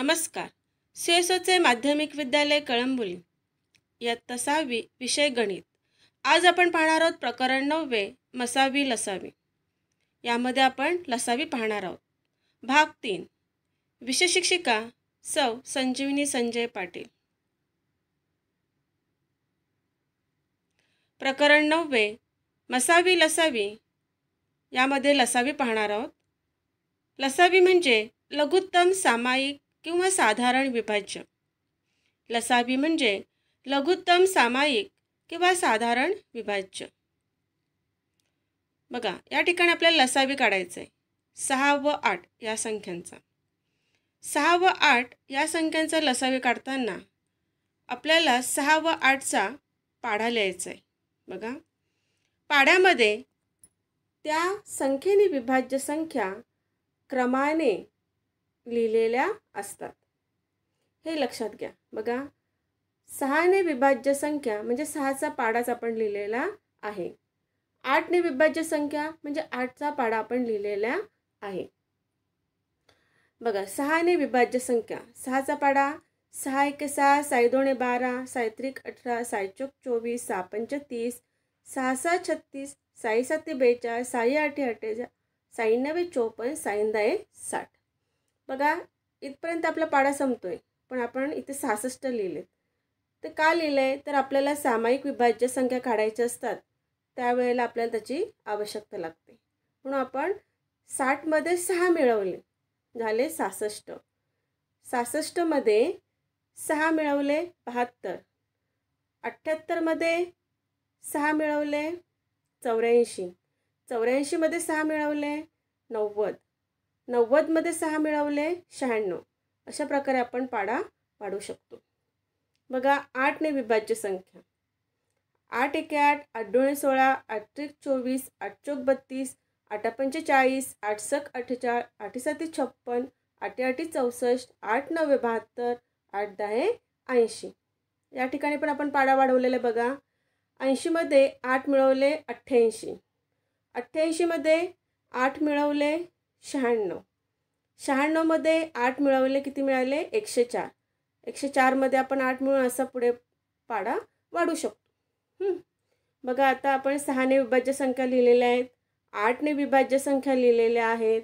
नमस्कार सीएसओचे माध्यमिक विद्यालय कळंबोली यात तसावी विषय गणित आज आपण पाहणार आहोत प्रकरण नववे मसावी लसावी यामध्ये आपण लसावी पाहणार आहोत भाग तीन विषय शिक्षिका सौ संजीवनी संजय पाटील प्रकरण नववे मसावी लसावी यामध्ये लसावी पाहणार आहोत लसावी म्हणजे लघुत्तम सामायिक किंवा साधारण विभाज्य लसावी म्हणजे लघुत्तम सामायिक किंवा साधारण विभाज्य बघा या ठिकाणी आपल्याला लसावी काढायचं आहे सहा व आठ या संख्यांचा सहा व आठ या संख्यांचा लसावी काढताना आपल्याला सहा व आठचा पाढा लिहायचा आहे बघा पाढ्यामध्ये त्या संख्येने विभाज्य संख्या क्रमाने लिहिलेल्या असतात हे लक्षात घ्या बघा सहाने विभाज्य संख्या म्हणजे सहाचा पाडाच आपण लिहिलेला आहे आठने विभाज्य संख्या म्हणजे आठचा पाडा आपण लिहिलेला आहे बघा सहाने विभाज्य संख्या सहाचा पाडा सहा एक सहा साई दोन बारा सायत्रिक अठरा सायचोक चोवीस सहा पंच तीस सहा सहा छत्तीस साई ते बेचाळीस साई आठे अठ्ठेचाळीस साई नव्वे चोपन्न ए साठ बघा इथपर्यंत आपला पाडा संपतो आहे पण आपण इथे सहासष्ट लिहिले तर का लिहिलं आहे तर आपल्याला सामायिक विभाज्य संख्या काढायच्या असतात त्यावेळेला आपल्याला त्याची आवश्यकता लागते म्हणून आपण साठमध्ये सहा मिळवले झाले सहासष्ट सहासष्टमध्ये सहा मिळवले बहात्तर अठ्ठ्याहत्तरमध्ये सहा मिळवले चौऱ्याऐंशी चौऱ्याऐंशीमध्ये सहा मिळवले नव्वद नव्वदमध्ये सहा मिळवले शहाण्णव अशा प्रकारे आपण पाडा पाडू शकतो बघा आठने विभाज्य संख्या आठ एके आठ आठ डोळे सोळा आठ त्रिक चोवीस आठ चोक बत्तीस आठापंचे चाळीस आठ सक अठ्ठेचाळ आठीसाती छप्पन आठ आठी चौसष्ट आठ नव्वे बहात्तर आठ दहा ऐंशी या ठिकाणी पण आपण पाडा वाढवलेला बघा ऐंशीमध्ये आठ मिळवले अठ्ठ्याऐंशी अठ्ठ्याऐंशीमध्ये आठ मिळवले शहाण्णव शहाण्णवमध्ये आठ मिळवले किती मिळाले एकशे चार एकशे चारमध्ये आपण आठ मिळून असा पुढे पाडा वाढू शकतो बघा आता आपण सहाने विभाज्य संख्या लिहिलेल्या आहेत आठने विभाज्य संख्या लिहिलेल्या आहेत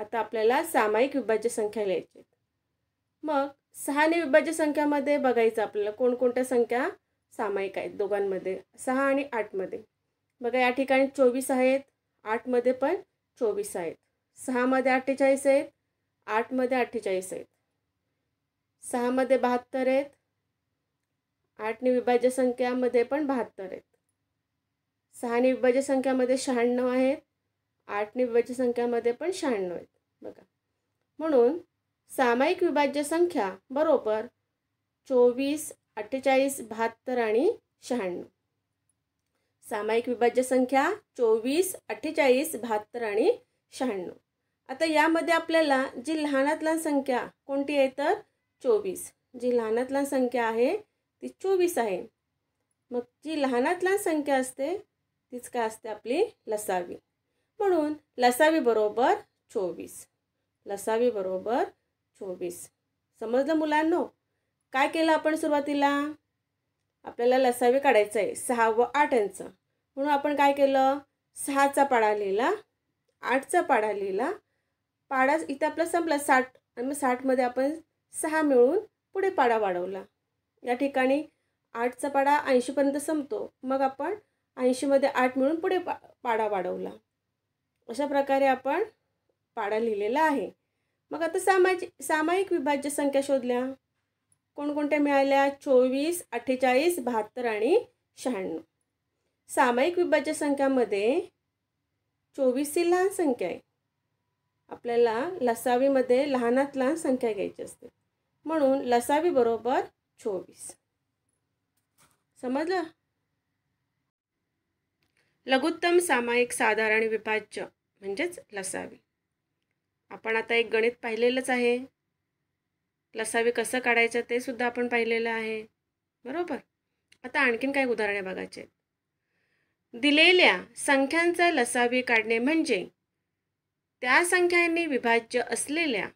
आता आपल्याला सामायिक विभाज्य संख्या लिहायची मग सहाने विभाज्य संख्यामध्ये बघायचं आपल्याला कोणकोणत्या संख्या सामायिक आहेत दोघांमध्ये सहा आणि आठमध्ये बघा या ठिकाणी चोवीस आहेत आठमध्ये पण चोवीस आहेत सहामध्ये अठ्ठेचाळीस आहेत आठमध्ये अठ्ठेचाळीस आहेत सहामध्ये बहात्तर आहेत आठने विभाज्य संख्यामध्ये पण बहात्तर आहेत सहाने विभाज्य संख्यामध्ये शहाण्णव आहेत आठने विभाज्य संख्यामध्ये पण शहाण्णव आहेत बघा म्हणून सामायिक विभाज्य संख्या बरोबर चोवीस अठ्ठेचाळीस बहात्तर आणि शहाण्णव सामायिक विभाज्य संख्या चोवीस अठ्ठेचाळीस बहात्तर आणि शहाण्णव आता यामध्ये आपल्याला जी लहानातला संख्या कोणती आहे तर चोवीस जी लहानातला संख्या आहे ती चोवीस आहे मग जी लहानातला संख्या असते तीच काय असते आपली लसावी म्हणून लसावी बरोबर चोवीस लसावी बरोबर चोवीस समजलं मुलांनो काय केलं आपण सुरुवातीला आपल्याला लसावी काढायचं आहे सहा व आठ यांचं म्हणून आपण काय केलं सहाचा पाडा लिहिला आठचा पाडा लिहिला पाडा इथं आपला संपला साठ आणि मग साठमध्ये आपण सहा मिळून पुढे पाडा वाढवला या ठिकाणी आठचा पाडा ऐंशीपर्यंत संपतो मग आपण ऐंशीमध्ये आठ मिळून पुढे पा पाडा वाढवला अशा प्रकारे आपण पाडा लिहिलेला आहे मग आता सामाजिक सामायिक विभाज्य संख्या शोधल्या कोणकोणत्या मिळाल्या चोवीस अठ्ठेचाळीस बहात्तर आणि शहाण्णव सामायिक विभाज्य संख्यामध्ये चोवीस ही लहान संख्या आहे आपल्याला लसावीमध्ये लहानात लहान संख्या घ्यायची असते म्हणून लसावी बरोबर चोवीस समजलं लघुत्तम सामायिक साधारण विभाज्य म्हणजेच लसावी आपण आता एक गणित पाहिलेलंच आहे लसावी कसं काढायचं ते सुद्धा आपण पाहिलेलं आहे बरोबर आता आणखीन काही उदाहरणे बघायचे दिलेल्या संख्यांचा लसावी काढणे म्हणजे त्या संख्यांनी विभाज्य असलेल्या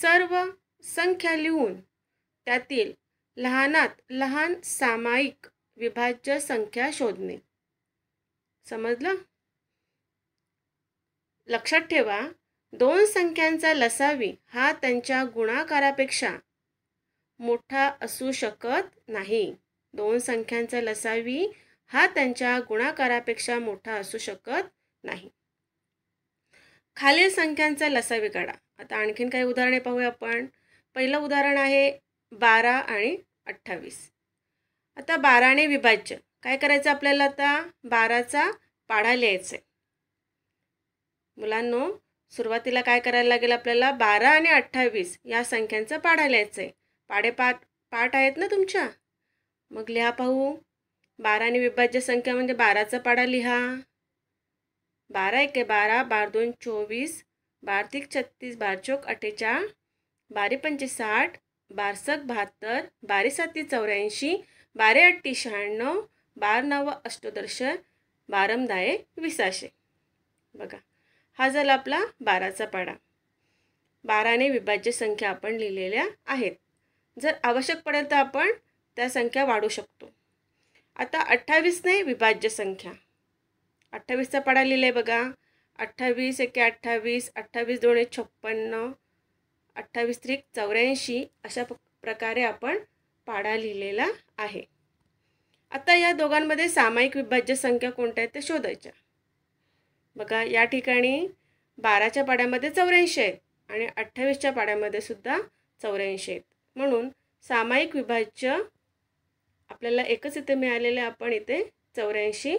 सर्व संख्या लिहून त्यातील लहानात लहान सामायिक विभाज्य संख्या शोधणे समजलं लक्षात ठेवा दोन संख्यांचा लसावी हा त्यांच्या गुणाकारापेक्षा मोठा असू शकत नाही दोन संख्यांचा लसावी हा त्यांच्या गुणाकारापेक्षा मोठा असू शकत नाही खालील संख्यांचा लसा काढा आता आणखीन काही उदाहरणे पाहूया आपण पहिलं उदाहरण आहे बारा आणि अठ्ठावीस आता बाराने विभाज्य काय करायचं आपल्याला आता बाराचा पाढा लिहायचा आहे मुलांनो सुरुवातीला काय करायला लागेल आपल्याला बारा आणि अठ्ठावीस या संख्यांचा पाढा लिहायचा आहे पाठ पाठ आहेत ना तुमच्या मग लिहा पाहू बाराने विभाज्य संख्या म्हणजे बाराचा पाढा लिहा बारा एके बारा बार दोन चोवीस बार तीक छत्तीस बार चौक अठ्ठेचाळ बारे पंचे साठ बारसक बहात्तर बारे साती चौऱ्याऐंशी बारे अठ्ठी शहाण्णव बार नव अष्टोदर्श बारमदाये विसाशे बघा हा झाला आपला बाराचा पाडा बाराने विभाज्य संख्या आपण लिहिलेल्या आहेत जर आवश्यक पडेल तर आपण त्या संख्या वाढू शकतो आता अठ्ठावीसने विभाज्य संख्या अठ्ठावीसचा पाडा लिहिला आहे बघा अठ्ठावीस एके अठ्ठावीस अठ्ठावीस दोन एक छप्पन्न अठ्ठावीस त्रिक चौऱ्याऐंशी अशा प्रकारे आपण पाडा लिहिलेला आहे आता या दोघांमध्ये सामायिक विभाज्य संख्या कोणत्या आहेत ते शोधायच्या बघा या ठिकाणी बाराच्या पाड्यामध्ये चौऱ्याऐंशी आहेत आणि अठ्ठावीसच्या पाड्यामध्ये सुद्धा चौऱ्याऐंशी आहेत म्हणून सामायिक विभाज्य आपल्याला एकच इथे मिळालेलं आपण इथे चौऱ्याऐंशी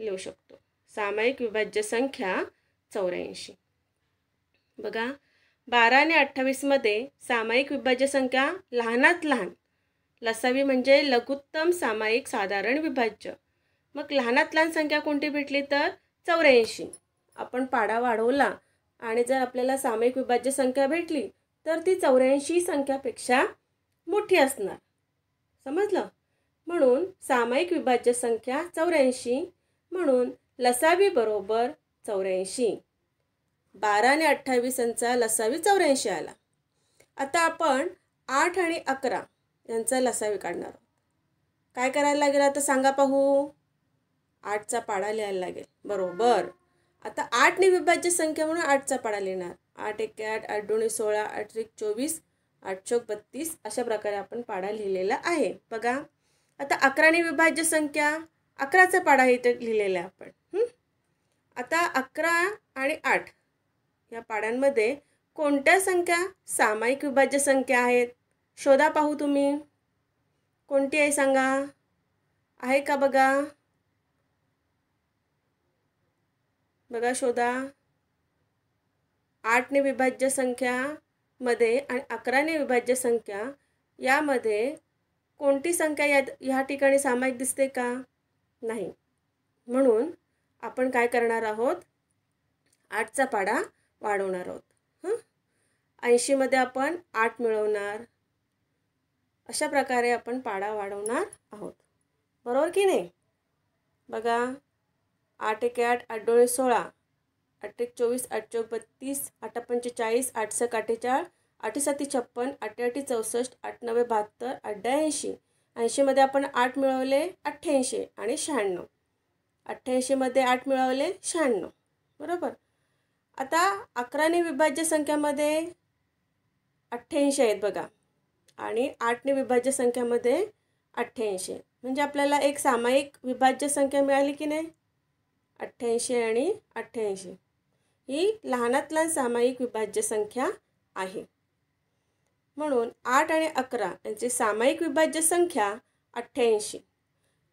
लिहू शकतो सामायिक विभाज्य संख्या चौऱ्याऐंशी बघा बारा आणि अठ्ठावीसमध्ये सामायिक विभाज्य संख्या लहानात लहान लसावी म्हणजे लघुत्तम सामायिक साधारण विभाज्य मग लहानात लहान संख्या कोणती भेटली तर चौऱ्याऐंशी आपण पाडा वाढवला आणि जर आपल्याला सामायिक विभाज्य संख्या भेटली तर ती चौऱ्याऐंशी संख्यापेक्षा मोठी असणार समजलं म्हणून सामायिक विभाज्य संख्या चौऱ्याऐंशी म्हणून लसावी बरोबर चौऱ्याऐंशी बारा अठ्ठावीस यांचा लसावी चौऱ्याऐंशी आला आता आपण आठ आणि अकरा यांचा लसावी काढणार आहोत काय करायला लागेल आता सांगा पाहू आठचा पाडा लिहायला लागेल बरोबर आता आठने विभाज्य संख्या म्हणून आठचा पाडा लिहिणार आठ एक आठ आठ दोन्ही सोळा आठ एक चोवीस आठ चौक बत्तीस अशा प्रकारे आपण पाडा लिहिलेला आहे बघा आता अकराने विभाज्य संख्या अकराचा पाडा इथे लिहिलेला आहे आपण आता अकरा आणि आठ या पाड्यांमध्ये कोणत्या संख्या सामायिक विभाज्य संख्या आहेत शोधा पाहू तुम्ही कोणती आहे सांगा आहे का बघा बघा शोधा आठने विभाज्य संख्यामध्ये आणि अकराने विभाज्य संख्या यामध्ये कोणती संख्या या ह्या ठिकाणी सामायिक दिसते का नाही म्हणून आपण काय करणार आहोत आठचा पाडा वाढवणार आहोत हं ऐंशीमध्ये आपण आठ मिळवणार अशा प्रकारे आपण पाडा वाढवणार आहोत बरोबर की नाही बघा आठ एक आठ आठ डोळे सोळा आठ एक चोवीस आठ चौक बत्तीस आठ पंचेचाळीस आठसक अठ्ठेचाळ साती छप्पन आठ चौसष्ट आठ नव्वे बहात्तर अठ्ठ्याऐंशी ऐंशीमध्ये आपण आठ मिळवले अठ्ठ्याऐंशी आणि शहाण्णव अठ्ठ्याऐंशीमध्ये आठ मिळवले शहाण्णव बरोबर आता अकराने विभाज्य संख्यामध्ये अठ्ठ्याऐंशी आहेत बघा आणि आठने विभाज्य संख्यामध्ये अठ्ठ्याऐंशी म्हणजे आपल्याला एक सामायिक विभाज्य संख्या मिळाली की नाही अठ्ठ्याऐंशी आणि अठ्ठ्याऐंशी ही लहानात लहान सामायिक विभाज्य संख्या आहे म्हणून आठ आणि अकरा यांची सामायिक विभाज्य संख्या अठ्ठ्याऐंशी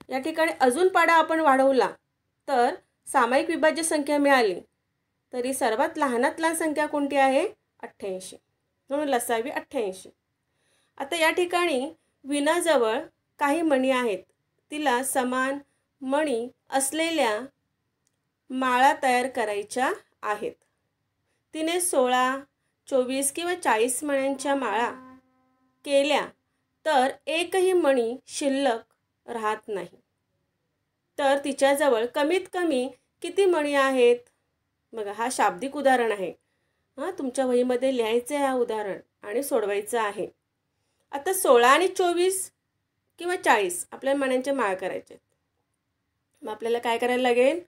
या ठिकाणी अजून पाडा आपण वाढवला तर सामायिक विभाज्य संख्या मिळाली तरी सर्वात लहानात लहान संख्या कोणती आहे अठ्ठ्याऐंशी म्हणून लसावी अठ्ठ्याऐंशी आता या ठिकाणी विनाजवळ काही मणी आहेत तिला समान मणी असलेल्या माळा तयार करायच्या आहेत तिने सोळा चोवीस किंवा चाळीस मण्यांच्या माळा केल्या तर एकही मणी शिल्लक राहत नाही तर तिच्याजवळ कमीत कमी किती मणी आहेत बघा हा शाब्दिक उदाहरण आहे हां तुमच्या वहीमध्ये लिहायचं आहे हा उदाहरण आणि सोडवायचं आहे आता सोळा आणि चोवीस किंवा चाळीस आपल्या मण्यांचे माळ करायचे मग आपल्याला काय करायला लागेल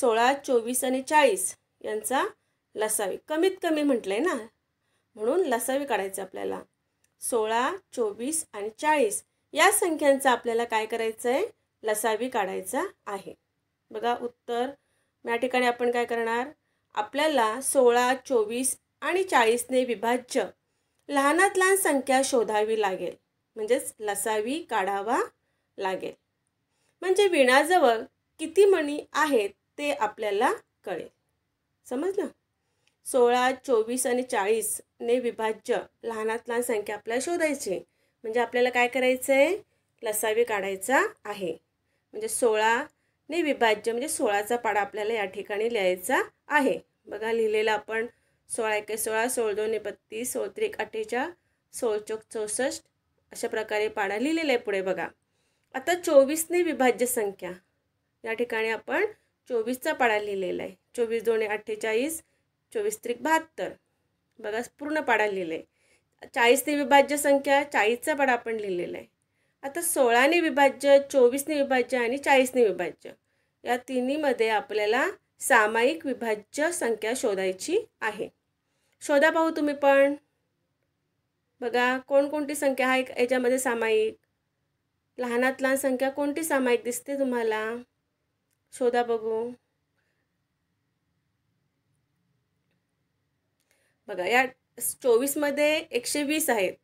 सोळा चोवीस आणि चाळीस यांचा लसावी कमीत कमी म्हटलं आहे ना म्हणून लसावी काढायचं आपल्याला सोळा चोवीस आणि चाळीस या संख्यांचा आपल्याला काय करायचं आहे लसावी काढायचा आहे बघा उत्तर या ठिकाणी आपण काय करणार आपल्याला सोळा चोवीस आणि चाळीसने विभाज्य लहानात लहान संख्या शोधावी लागेल म्हणजेच लसावी काढावा लागेल म्हणजे विणाजवळ किती मणी आहेत ते आपल्याला कळेल समजलं सोळा चोवीस आणि चाळीसने विभाज्य लहानात लहान संख्या आपल्याला शोधायची म्हणजे आपल्याला काय करायचं आहे लसावी काढायचा आहे म्हणजे सोळाने विभाज्य म्हणजे सोळाचा पाडा आपल्याला या ठिकाणी लिहायचा आहे बघा लिहिलेला आपण सोळा एके सोळा सोळ दोन बत्तीस सोळ त्रिक अठ्ठेचाळ सोळ चोक चौसष्ट अशा प्रकारे पाडा लिहिलेला आहे पुढे बघा आता चोवीसने विभाज्य संख्या या ठिकाणी आपण चोवीसचा पाडा लिहिलेला आहे चोवीस दोन अठ्ठेचाळीस चोवीस त्रिक बहात्तर बघा पूर्ण पाडा लिहिला आहे चाळीसने विभाज्य संख्या चाळीसचा पाडा आपण लिहिलेला आहे आता सोळाने विभाज्य चोवीसने विभाज्य आणि चाळीसने विभाज्य या तिन्हीमध्ये आपल्याला सामायिक विभाज्य संख्या शोधायची आहे शोधा पाहू तुम्ही पण बघा कोणकोणती संख्या आहे याच्यामध्ये सामायिक लहानात लहान संख्या कोणती सामायिक दिसते तुम्हाला शोधा बघू बघा या चोवीसमध्ये एकशे वीस आहेत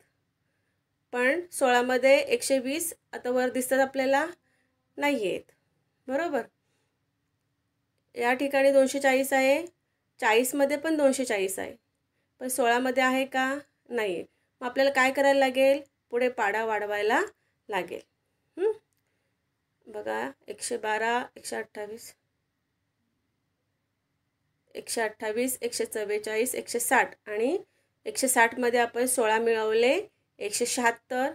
पण सोळामध्ये एकशे वीस आता वर दिसतात आपल्याला नाही आहेत बरोबर या ठिकाणी दोनशे चाळीस आहे चाळीसमध्ये पण दोनशे चाळीस आहे पण सोळामध्ये आहे का नाही मग आपल्याला काय करायला लागेल पुढे पाडा वाढवायला लागेल बघा एकशे बारा एकशे अठ्ठावीस एकशे अठ्ठावीस एकशे चव्वेचाळीस एकशे साठ आणि एकशे साठमध्ये आपण सोळा मिळवले एकशे शहात्तर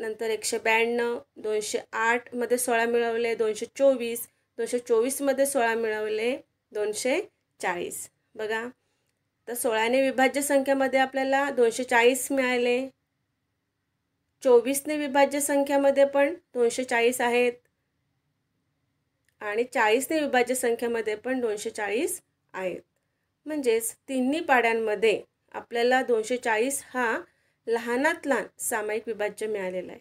नंतर एकशे ब्याण्णव दोनशे आठमध्ये सोळा मिळवले दोनशे चोवीस दोनशे चोवीसमध्ये सोळा मिळवले दोनशे चाळीस बघा तर सोळाने विभाज्य संख्यामध्ये आपल्याला दोनशे चाळीस मिळाले चोवीसने विभाज्य संख्यामध्ये पण दोनशे चाळीस आहेत आणि चाळीसने विभाज्य संख्यामध्ये पण दोनशे चाळीस आहेत म्हणजेच तिन्ही पाड्यांमध्ये आपल्याला दोनशे चाळीस हा लहानात लहान सामायिक विभाज्य मिळालेलं आहे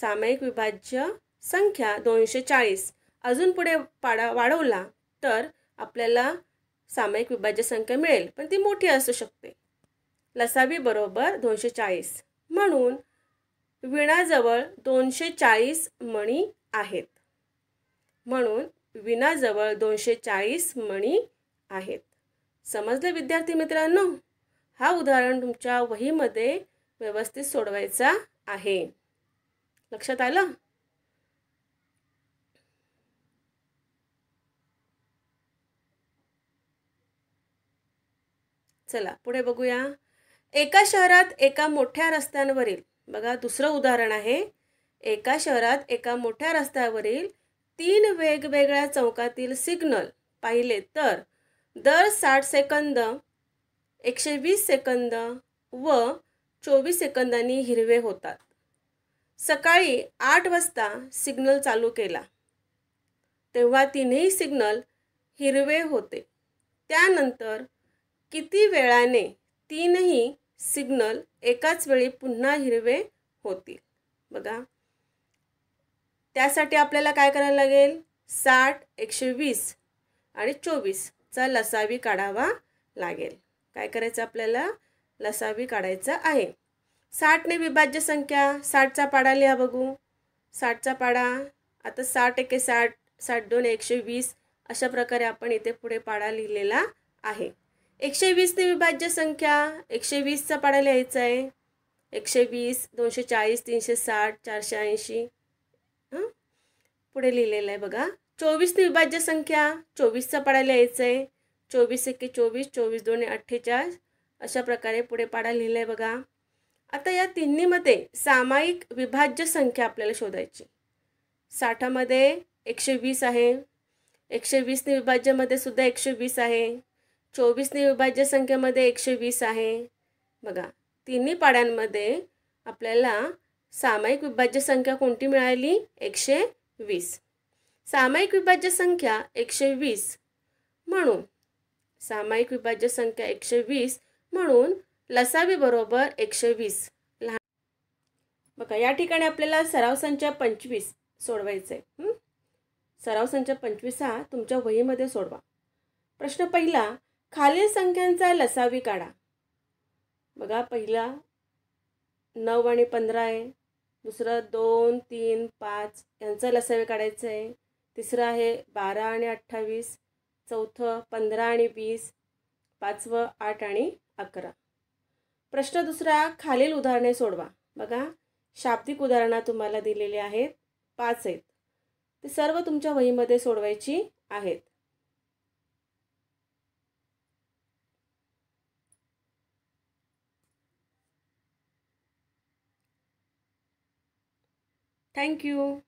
सामायिक विभाज्य संख्या दोनशे चाळीस अजून पुढे पाडा वाढवला तर आपल्याला सामायिक विभाज्य संख्या मिळेल पण ती मोठी असू शकते लसावी बरोबर दोनशे चाळीस म्हणून विणाजवळ दोनशे चाळीस मणी आहेत म्हणून विणाजवळ दोनशे चाळीस मणी आहेत समजले विद्यार्थी मित्रांनो हा उदाहरण तुमच्या वहीमध्ये व्यवस्थित सोडवायचा आहे लक्षात आलं चला पुढे बघूया एका शहरात एका मोठ्या रस्त्यांवरील बघा दुसरं उदाहरण आहे एका शहरात एका मोठ्या रस्त्यावरील तीन वेगवेगळ्या चौकातील सिग्नल पाहिले तर दर साठ सेकंद एकशे वीस सेकंद व चोवीस सेकंदांनी हिरवे होतात सकाळी आठ वाजता सिग्नल चालू केला तेव्हा तिन्ही सिग्नल हिरवे होते त्यानंतर किती वेळाने तीनही सिग्नल एकाच वेळी पुन्हा हिरवे होतील बघा त्यासाठी आपल्याला काय करायला लागेल साठ एकशे वीस आणि चोवीसचा लसावी काढावा लागेल काय करायचं आपल्याला लसावी काढायचा आहे साठने विभाज्य संख्या साठचा पाडा लिहा बघू साठचा पाडा आता साठ एके साठ साठ दोन एकशे वीस अशा प्रकारे आपण इथे पुढे पाडा लिहिलेला आहे एकशे वीसने विभाज्य संख्या एकशे वीसचा पाडा लिहायचा आहे एकशे वीस दोनशे चाळीस तीनशे साठ चारशे ऐंशी पुढे लिहिलेलं आहे बघा चोवीसने विभाज्य संख्या चोवीसचा पाडा लिहायचा आहे चोवीस एके चोवीस चोवीस दोन्ही अठ्ठेचाळीस अशा प्रकारे पुढे पाडा लिहिलं आहे बघा आता या तिन्हीमध्ये सामायिक विभाज्य संख्या आपल्याला शोधायची साठामध्ये एकशे वीस आहे एकशे वीसने विभाज्यामध्ये सुद्धा एकशे वीस आहे चोवीसने विभाज्य संख्येमध्ये एकशे वीस आहे बघा तिन्ही पाड्यांमध्ये आपल्याला सामायिक विभाज्य संख्या कोणती मिळाली एकशे वीस सामायिक विभाज्य संख्या एकशे वीस म्हणून सामायिक विभाज्य संख्या एकशे वीस म्हणून लसावी बरोबर एकशे वीस लहान बघा या ठिकाणी आपल्याला सराव संच पंचवीस सोडवायचं आहे सराव संच पंचवीस हा तुमच्या वहीमध्ये सोडवा प्रश्न पहिला खालील संख्यांचा लसावी काढा बघा पहिला नऊ आणि पंधरा आहे दुसरं दोन तीन पाच यांचा लसावी काढायचं आहे तिसरं आहे बारा आणि अठ्ठावीस चौथं पंधरा आणि वीस पाचवं आठ आणि अकरा प्रश्न दुसरा खालील उदाहरणे सोडवा बघा शाब्दिक उदाहरणं तुम्हाला दिलेली आहेत पाच आहेत ते सर्व तुमच्या वहीमध्ये सोडवायची आहेत थँक्यू